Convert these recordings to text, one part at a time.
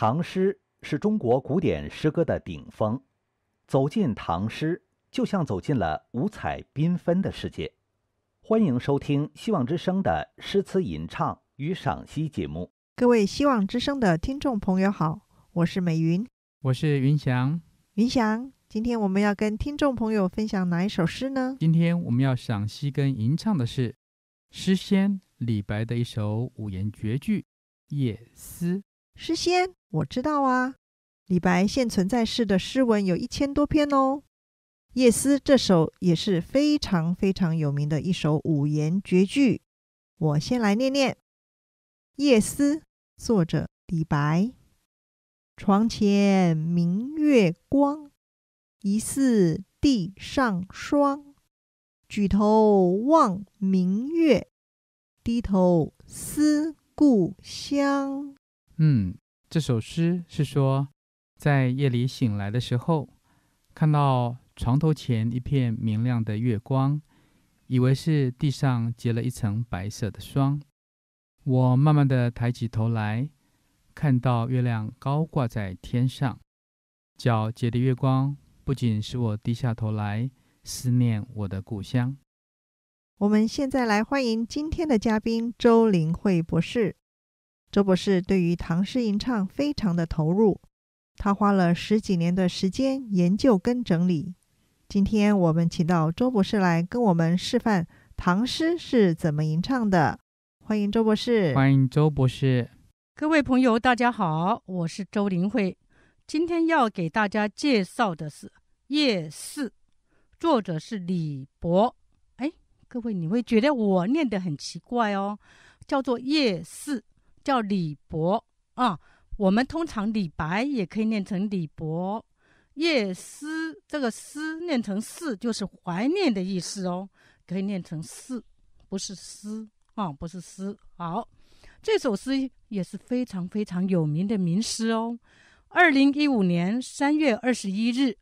唐诗是中国古典诗歌的顶峰，走进唐诗就像走进了五彩缤纷的世界。欢迎收听《希望之声》的诗词吟唱与赏析节目。各位《希望之声》的听众朋友好，我是美云，我是云翔。云翔，今天我们要跟听众朋友分享哪一首诗呢？今天我们要赏析跟吟唱的是诗仙李白的一首五言绝句《夜思》。诗仙，我知道啊。李白现存在世的诗文有一千多篇哦，《夜思》这首也是非常非常有名的一首五言绝句。我先来念念《夜思》，作者李白。床前明月光，疑是地上霜。举头望明月，低头思故乡。嗯，这首诗是说，在夜里醒来的时候，看到床头前一片明亮的月光，以为是地上结了一层白色的霜。我慢慢的抬起头来，看到月亮高挂在天上，皎洁的月光不仅使我低下头来思念我的故乡。我们现在来欢迎今天的嘉宾周林慧博士。周博士对于唐诗吟唱非常的投入，他花了十几年的时间研究跟整理。今天我们请到周博士来跟我们示范唐诗是怎么吟唱的。欢迎周博士！欢迎周博士！各位朋友，大家好，我是周林辉。今天要给大家介绍的是《夜市》，作者是李博。哎，各位，你会觉得我念得很奇怪哦，叫做《夜市》。叫李博啊，我们通常李白也可以念成李博。夜思这个思念成思，就是怀念的意思哦，可以念成思，不是思啊，不是思。好，这首诗也是非常非常有名的名诗哦。二零一五年三月二十一日，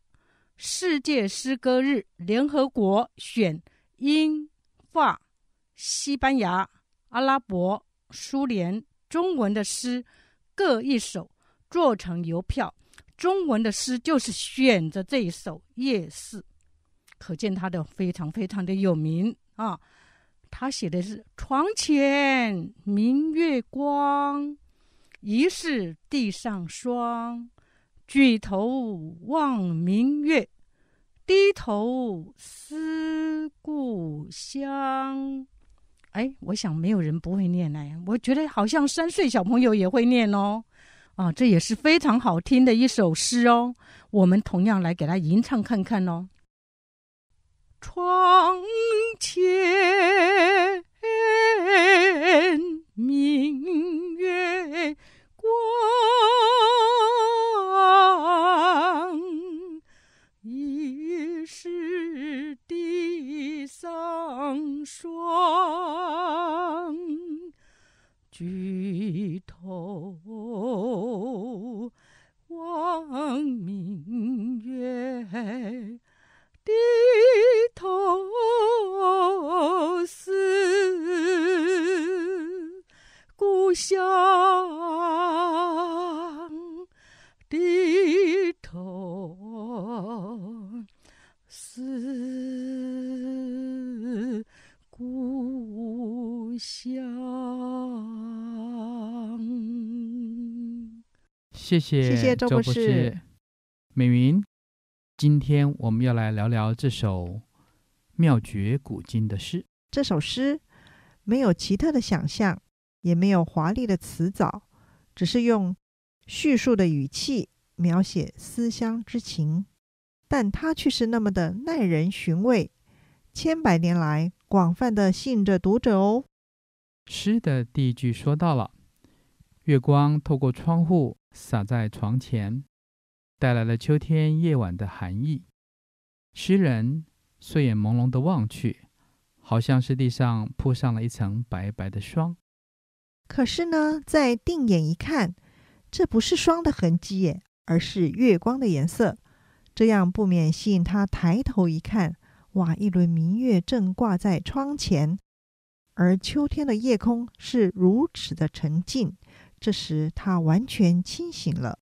世界诗歌日，联合国选英、法、西班牙、阿拉伯、苏联。中文的诗各一首做成邮票，中文的诗就是选择这一首《夜市》，可见他的非常非常的有名啊。他写的是“床前明月光，疑是地上霜。举头望明月，低头思故乡。”哎，我想没有人不会念哎，我觉得好像三岁小朋友也会念哦，啊，这也是非常好听的一首诗哦，我们同样来给他吟唱看看哦。窗前明。低头思故乡。谢谢谢谢周博士，美云。今天我们要来聊聊这首妙绝古今的诗。这首诗没有奇特的想象。也没有华丽的辞藻，只是用叙述的语气描写思乡之情，但它却是那么的耐人寻味，千百年来广泛的吸引着读者哦。诗的第一句说到了月光透过窗户洒在床前，带来了秋天夜晚的寒意。诗人睡眼朦胧的望去，好像是地上铺上了一层白白的霜。可是呢，再定眼一看，这不是霜的痕迹耶，而是月光的颜色。这样不免吸引他抬头一看，哇，一轮明月正挂在窗前，而秋天的夜空是如此的沉静。这时他完全清醒了。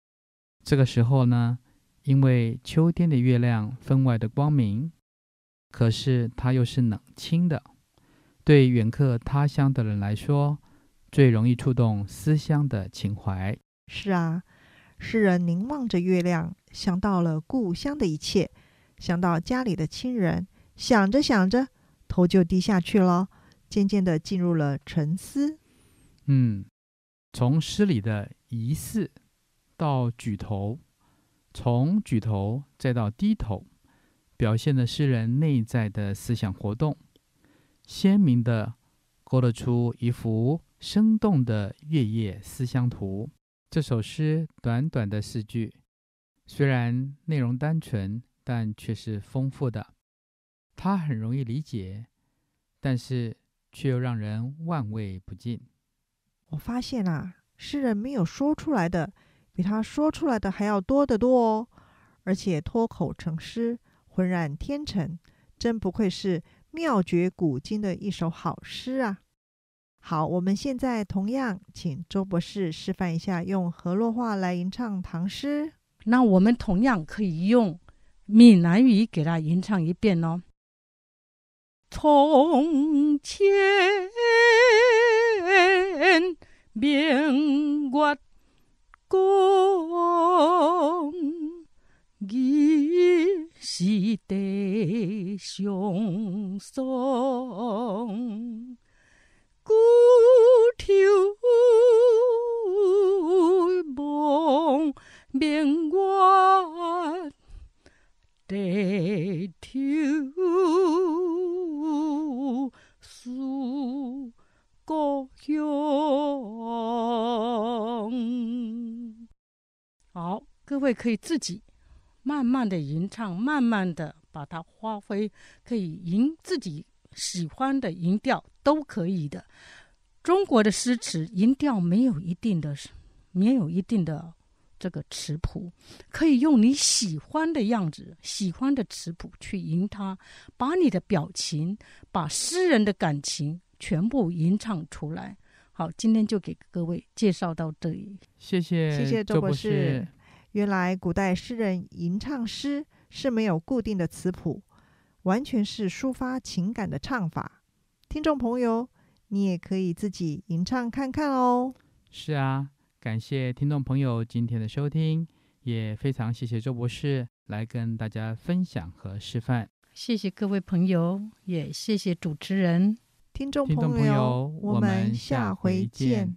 这个时候呢，因为秋天的月亮分外的光明，可是它又是冷清的。对远客他乡的人来说。最容易触动思乡的情怀。是啊，诗人凝望着月亮，想到了故乡的一切，想到家里的亲人，想着想着，头就低下去了，渐渐的进入了沉思。嗯，从诗里的疑似到举头，从举头再到低头，表现了诗人内在的思想活动，鲜明的勾勒出一幅。生动的月夜思乡图。这首诗短短的四句，虽然内容单纯，但却是丰富的。它很容易理解，但是却又让人万味不尽。我发现啊，诗人没有说出来的，比他说出来的还要多得多哦。而且脱口成诗，浑然天成，真不愧是妙绝古今的一首好诗啊。好，我们现在同样请周博士示范一下用河洛话来吟唱唐诗。那我们同样可以用闽南语给他吟唱一遍哦。从前明月光，疑是地上霜。待秋思故乡。好，各位可以自己慢慢的吟唱，慢慢的把它发挥，可以吟自己喜欢的吟调，都可以的。中国的诗词吟调没有一定的，没有一定的。这个词谱可以用你喜欢的样子、喜欢的词谱去吟它，把你的表情、把诗人的感情全部吟唱出来。好，今天就给各位介绍到这里。谢谢，谢谢周博士。原来古代诗人吟唱诗是没有固定的词谱，完全是抒发情感的唱法。听众朋友，你也可以自己吟唱看看哦。是啊。感谢听众朋友今天的收听，也非常谢谢周博士来跟大家分享和示范。谢谢各位朋友，也谢谢主持人。听众朋友，我们下回见。